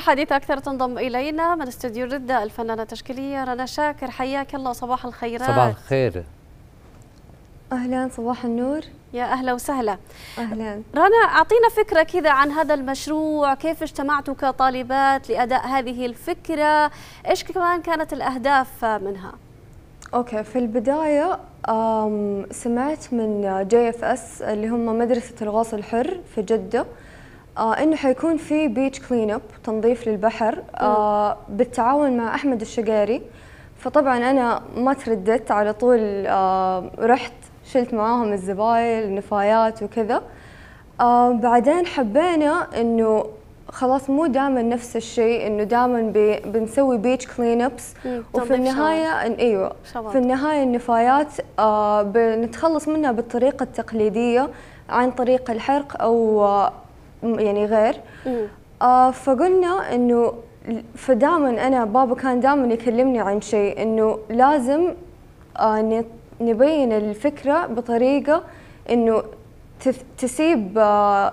حديث أكثر تنضم إلينا من استديو الرده الفنانة التشكيلية رنا شاكر حياك الله صباح الخيرات صباح الخير أهلا صباح النور يا أهلا وسهلا أهلا رنا أعطينا فكرة كذا عن هذا المشروع كيف اجتمعتوا كطالبات لأداء هذه الفكرة إيش كمان كانت الأهداف منها أوكي في البداية سمعت من جي اف اس اللي هم مدرسة الغوص الحر في جدة آه انه حيكون في بيتش كلين اب تنظيف للبحر آه بالتعاون مع احمد الشقيري فطبعا انا ما ترددت على طول آه رحت شلت معاهم الزبايل النفايات وكذا آه بعدين حبينا انه خلاص مو دائما نفس الشيء انه دائما بي بنسوي بيتش كلين ابس وفي النهايه إن ايوه شبط. في النهايه النفايات آه بنتخلص منها بالطريقه التقليديه عن طريق الحرق او آه يعني غير آه فقلنا انه فدائما انا بابا كان دائما يكلمني عن شيء انه لازم آه نبين الفكره بطريقه انه تسيب آه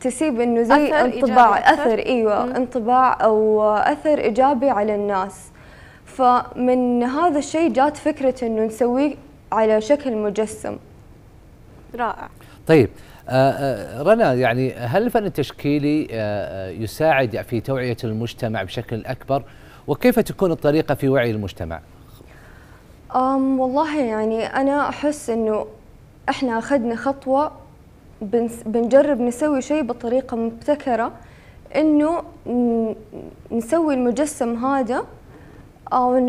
تسيب انه زي أثر انطباع إيجابي اثر ايوه مم. انطباع او اثر ايجابي على الناس فمن هذا الشيء جات فكره انه نسويه على شكل مجسم رائع طيب آه، آه، رنا يعني هل الفن التشكيلي آه، يساعد في توعية المجتمع بشكل أكبر وكيف تكون الطريقة في وعي المجتمع؟ أم والله يعني أنا أحس أنه إحنا أخذنا خطوة بنجرب نسوي شيء بطريقة مبتكرة أنه نسوي المجسم هذا أو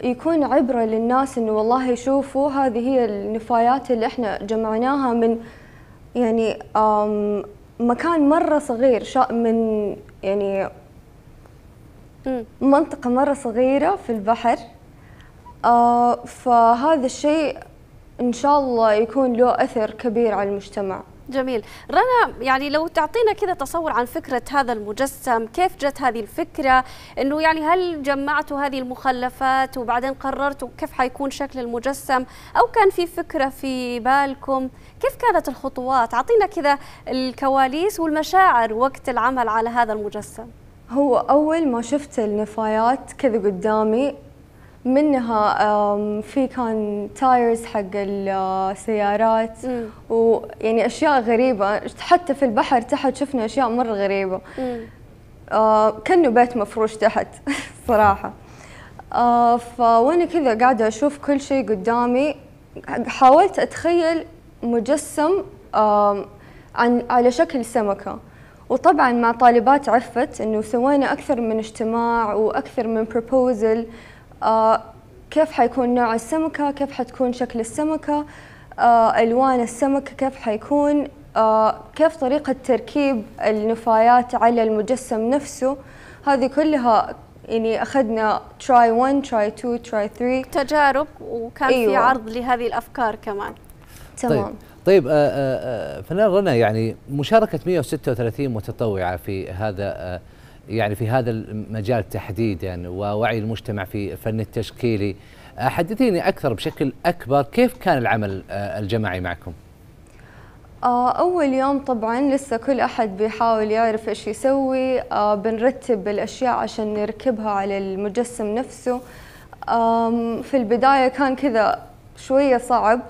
ويكون عبرة للناس أنه والله يشوفوا هذه هي النفايات اللي إحنا جمعناها من يعني مكان مرة صغير شاء من يعني منطقة مرة صغيرة في البحر آه، فهذا الشيء إن شاء الله يكون له أثر كبير على المجتمع جميل رنا يعني لو تعطينا كذا تصور عن فكرة هذا المجسم كيف جت هذه الفكرة أنه يعني هل جمعتوا هذه المخلفات وبعدين قررتوا كيف حيكون شكل المجسم أو كان في فكرة في بالكم كيف كانت الخطوات أعطينا كذا الكواليس والمشاعر وقت العمل على هذا المجسم هو أول ما شفت النفايات كذا قدامي منها في كان تايرز حق السيارات ويعني اشياء غريبه حتى في البحر تحت شفنا اشياء مره غريبه آه، كانه بيت مفروش تحت صراحه آه، فوانا كذا قاعده اشوف كل شيء قدامي حاولت اتخيل مجسم عن على شكل سمكه وطبعا مع طالبات عفت انه سوينا اكثر من اجتماع واكثر من بروبوزل آه، كيف حيكون نوع السمكة كيف حتكون شكل السمكة آه، ألوان السمكة كيف حيكون آه، كيف طريقة تركيب النفايات على المجسم نفسه هذه كلها يعني اخذنا تراي 1 تراي 2 تراي 3 تجارب وكان أيوة. في عرض لهذه الافكار كمان تمام طيب. طيب فنان رنا يعني مشاركة 136 متطوعة في هذا يعني في هذا المجال تحديدا ووعي المجتمع في الفن التشكيلي آه، حدثيني اكثر بشكل اكبر كيف كان العمل آه، الجماعي معكم؟ آه، أول يوم طبعا لسه كل أحد بيحاول يعرف إيش يسوي بنرتب الأشياء عشان نركبها على المجسم نفسه في البداية كان كذا شوية صعب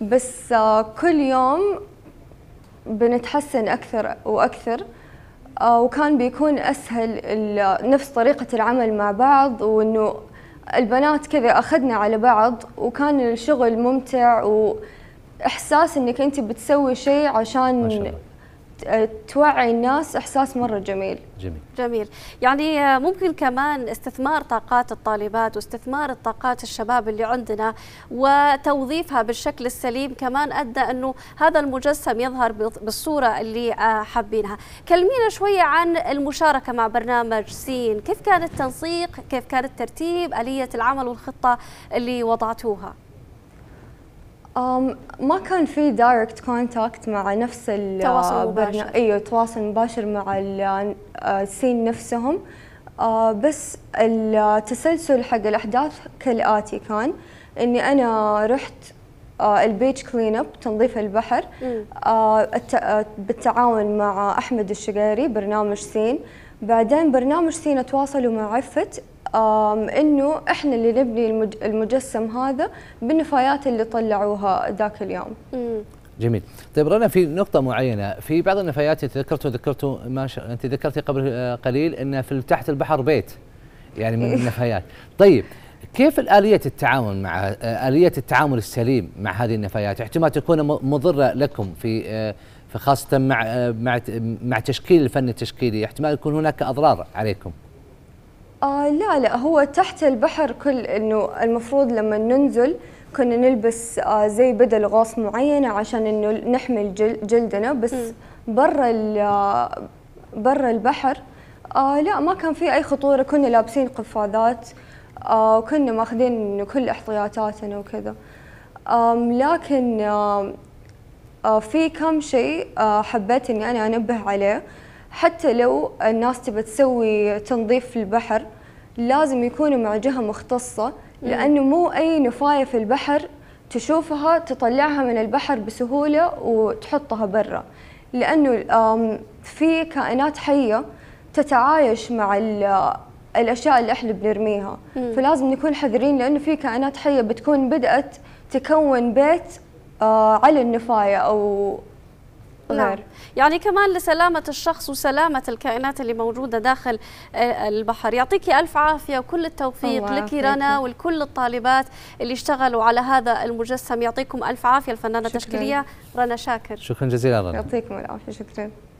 بس كل يوم بنتحسن أكثر وأكثر آه، وكان بيكون أسهل نفس طريقة العمل مع بعض وأنه البنات كذا أخذنا على بعض وكان الشغل ممتع وإحساس أنك أنت بتسوي شيء عشان توعي الناس احساس مره جميل. جميل. جميل، يعني آه، ممكن كمان استثمار طاقات الطالبات واستثمار الطاقات الشباب اللي عندنا وتوظيفها بالشكل السليم كمان ادى انه هذا المجسم يظهر بالصوره اللي آه، حابينها. كلمينا شويه عن المشاركه مع برنامج سين، كيف كان التنسيق؟ كيف كان الترتيب؟ اليه العمل والخطه اللي وضعتوها؟ ما كان في دايركت كونتاكت مع نفس التواصل آه، مباشر ايوه تواصل مباشر مع آه، السين نفسهم آه، بس التسلسل حق الاحداث كالاتي كان اني انا رحت البيتش كلين اب تنظيف البحر بالتعاون مع احمد الشقيري برنامج سين بعدين برنامج سين تواصلوا مع عفت انه احنا اللي نبني المجسم هذا بالنفايات اللي طلعوها ذاك اليوم. جميل طيب رنا في نقطه معينه في بعض النفايات ذكرته ذكرته ما شاء انت ذكرتي قبل آه، قليل ان في تحت البحر بيت يعني من النفايات طيب كيف الآلية التعامل مع آه، آلية التعامل السليم مع هذه النفايات احتمال تكون مضرة لكم في آه، خاصة مع مع مع تشكيل الفن التشكيلي احتمال يكون هناك أضرار عليكم آه لا لا هو تحت البحر كل انه المفروض لما ننزل كنا نلبس آه زي بدل غوص معينه عشان انه نحمي جل جلدنا بس برا برا البحر آه لا ما كان في اي خطوره كنا لابسين قفازات آه وكنا ماخذين كل احتياطاتنا وكذا لكن آه في كم شيء آه حبيت اني انا انبه عليه حتى لو الناس تبى تسوي تنظيف في البحر لازم يكونوا مع جهة مختصة لأنه مو أي نفاية في البحر تشوفها تطلعها من البحر بسهولة وتحطها برا لأنه في كائنات حية تتعايش مع الأشياء اللي إحنا بنرميها فلازم نكون حذرين لأنه في كائنات حية بتكون بدأت تكون بيت آه، على النفاية أو نعم. غير نعم. يعني كمان لسلامة الشخص وسلامة الكائنات اللي موجودة داخل آه، البحر يعطيك ألف عافية وكل التوفيق لك رنا والكل الطالبات اللي اشتغلوا على هذا المجسم يعطيكم ألف عافية الفنانة التشكيلية رنا شاكر شكرا جزيلا رنا يعطيكم العافية شكرا